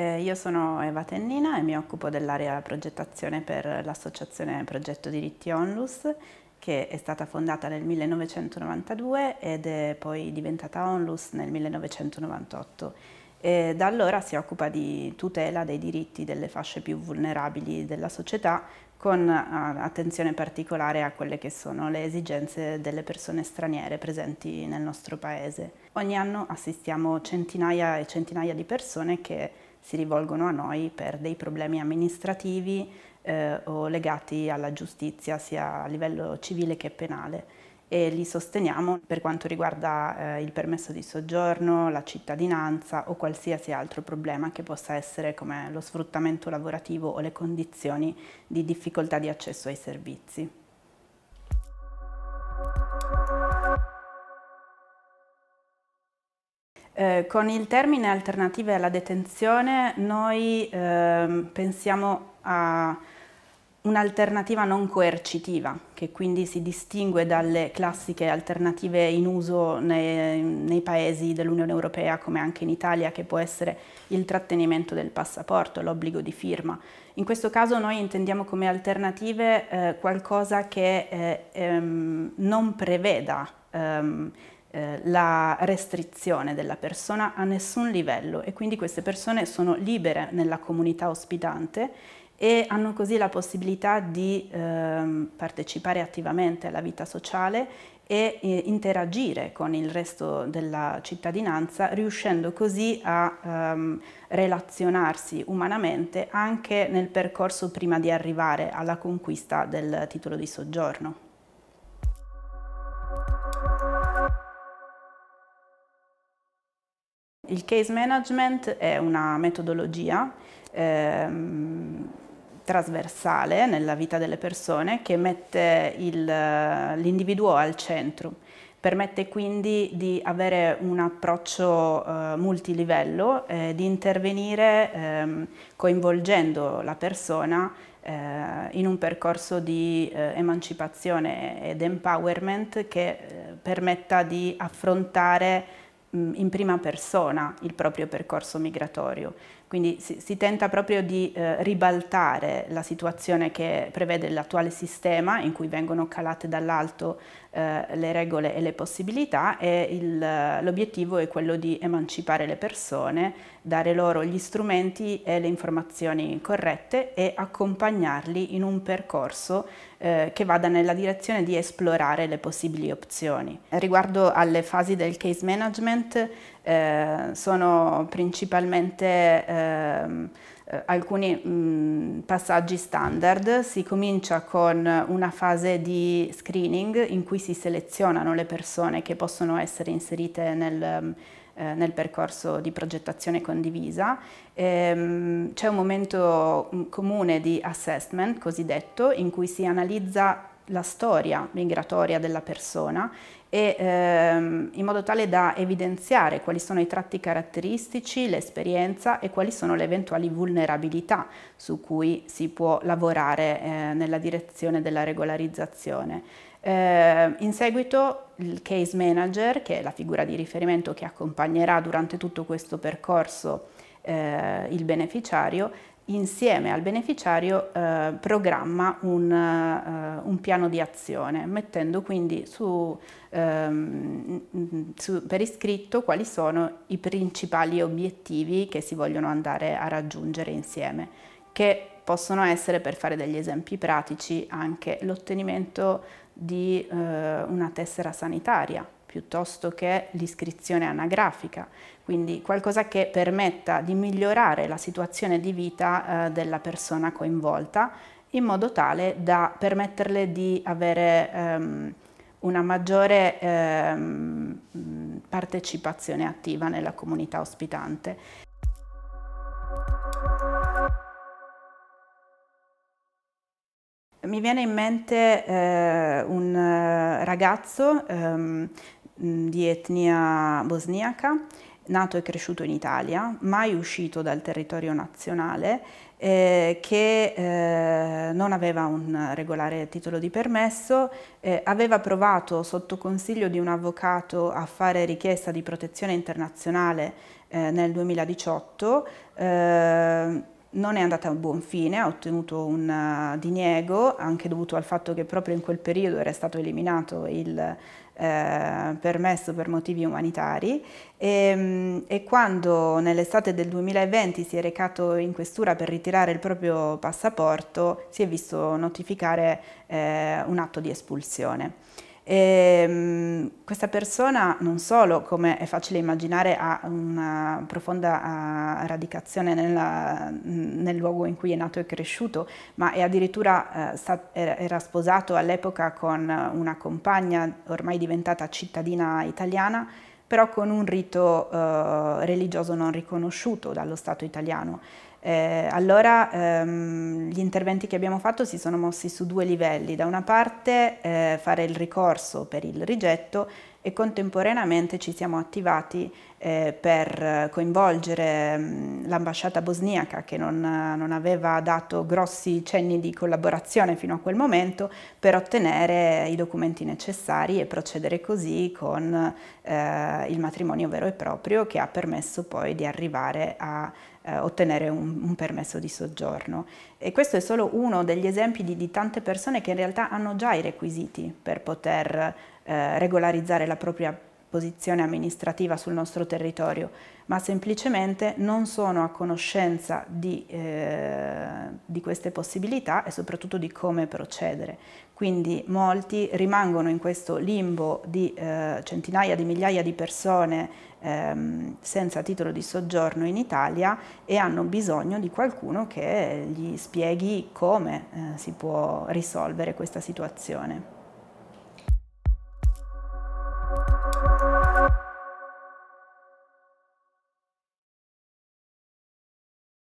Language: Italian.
Eh, io sono Eva Tennina e mi occupo dell'area progettazione per l'associazione Progetto Diritti Onlus che è stata fondata nel 1992 ed è poi diventata Onlus nel 1998 e da allora si occupa di tutela dei diritti delle fasce più vulnerabili della società con eh, attenzione particolare a quelle che sono le esigenze delle persone straniere presenti nel nostro paese. Ogni anno assistiamo centinaia e centinaia di persone che si rivolgono a noi per dei problemi amministrativi eh, o legati alla giustizia sia a livello civile che penale e li sosteniamo per quanto riguarda eh, il permesso di soggiorno, la cittadinanza o qualsiasi altro problema che possa essere come lo sfruttamento lavorativo o le condizioni di difficoltà di accesso ai servizi. Eh, con il termine alternative alla detenzione noi ehm, pensiamo a un'alternativa non coercitiva, che quindi si distingue dalle classiche alternative in uso nei, nei paesi dell'Unione Europea, come anche in Italia, che può essere il trattenimento del passaporto, l'obbligo di firma. In questo caso noi intendiamo come alternative eh, qualcosa che eh, ehm, non preveda ehm, eh, la restrizione della persona a nessun livello e quindi queste persone sono libere nella comunità ospitante e hanno così la possibilità di eh, partecipare attivamente alla vita sociale e eh, interagire con il resto della cittadinanza, riuscendo così a ehm, relazionarsi umanamente anche nel percorso prima di arrivare alla conquista del titolo di soggiorno. Il case management è una metodologia ehm, trasversale nella vita delle persone che mette l'individuo al centro. Permette quindi di avere un approccio eh, multilivello, eh, di intervenire ehm, coinvolgendo la persona eh, in un percorso di eh, emancipazione ed empowerment che eh, permetta di affrontare in prima persona il proprio percorso migratorio quindi si, si tenta proprio di eh, ribaltare la situazione che prevede l'attuale sistema in cui vengono calate dall'alto eh, le regole e le possibilità e eh, l'obiettivo è quello di emancipare le persone, dare loro gli strumenti e le informazioni corrette e accompagnarli in un percorso eh, che vada nella direzione di esplorare le possibili opzioni. Riguardo alle fasi del case management, eh, sono principalmente ehm, eh, alcuni mh, passaggi standard. Si comincia con una fase di screening in cui si selezionano le persone che possono essere inserite nel, eh, nel percorso di progettazione condivisa. Ehm, c'è un momento comune di assessment cosiddetto in cui si analizza la storia migratoria della persona e, ehm, in modo tale da evidenziare quali sono i tratti caratteristici, l'esperienza e quali sono le eventuali vulnerabilità su cui si può lavorare eh, nella direzione della regolarizzazione. Eh, in seguito il case manager, che è la figura di riferimento che accompagnerà durante tutto questo percorso eh, il beneficiario, insieme al beneficiario eh, programma un, uh, un, piano di azione, mettendo quindi su, ehm, su, per iscritto quali sono i principali obiettivi che si vogliono andare a raggiungere insieme, che possono essere, per fare degli esempi pratici, anche l'ottenimento di eh, una tessera sanitaria piuttosto che l'iscrizione anagrafica, quindi qualcosa che permetta di migliorare la situazione di vita eh, della persona coinvolta in modo tale da permetterle di avere ehm, una maggiore ehm, partecipazione attiva nella comunità ospitante. Mi viene in mente eh, un eh, ragazzo ehm, di etnia bosniaca, nato e cresciuto in Italia, mai uscito dal territorio nazionale, eh, che eh, non aveva un regolare titolo di permesso, eh, aveva provato sotto consiglio di un avvocato a fare richiesta di protezione internazionale eh, nel 2018 non è andata a buon fine, ha ottenuto un eh, diniego anche dovuto al fatto che proprio in quel periodo era stato eliminato il eh, permesso per motivi umanitari e, ehm, e quando nell'estate del 2020 si è recato in questura per ritirare il proprio passaporto si è visto notificare eh, un atto di espulsione. E, ehm, questa persona non solo, come è facile immaginare, ha una profonda ah, radicazione nella, nel luogo in cui è nato e cresciuto, ma è addirittura eh, era sposato all'epoca con una compagna ormai diventata cittadina italiana, però con un rito eh, religioso non riconosciuto dallo Stato italiano. Eh, allora ehm, gli interventi che abbiamo fatto si sono mossi su due livelli, da una parte eh, fare il ricorso per il rigetto e contemporaneamente ci siamo attivati eh, per coinvolgere mm, l'ambasciata bosniaca che non, non, aveva dato grossi cenni di collaborazione fino a quel momento per ottenere i documenti necessari e procedere così con eh, il matrimonio vero e proprio che ha permesso poi di arrivare a eh, ottenere un, un, permesso di soggiorno. E questo è solo uno degli esempi di, di tante persone che in realtà hanno già i requisiti per poter eh, regolarizzare la propria posizione amministrativa sul nostro territorio, ma semplicemente non sono a conoscenza di, eh, di, queste possibilità e soprattutto di come procedere. Quindi molti rimangono in questo limbo di eh, centinaia di migliaia di persone ehm, senza titolo di soggiorno in Italia e hanno bisogno di qualcuno che gli spieghi come eh, si può risolvere questa situazione.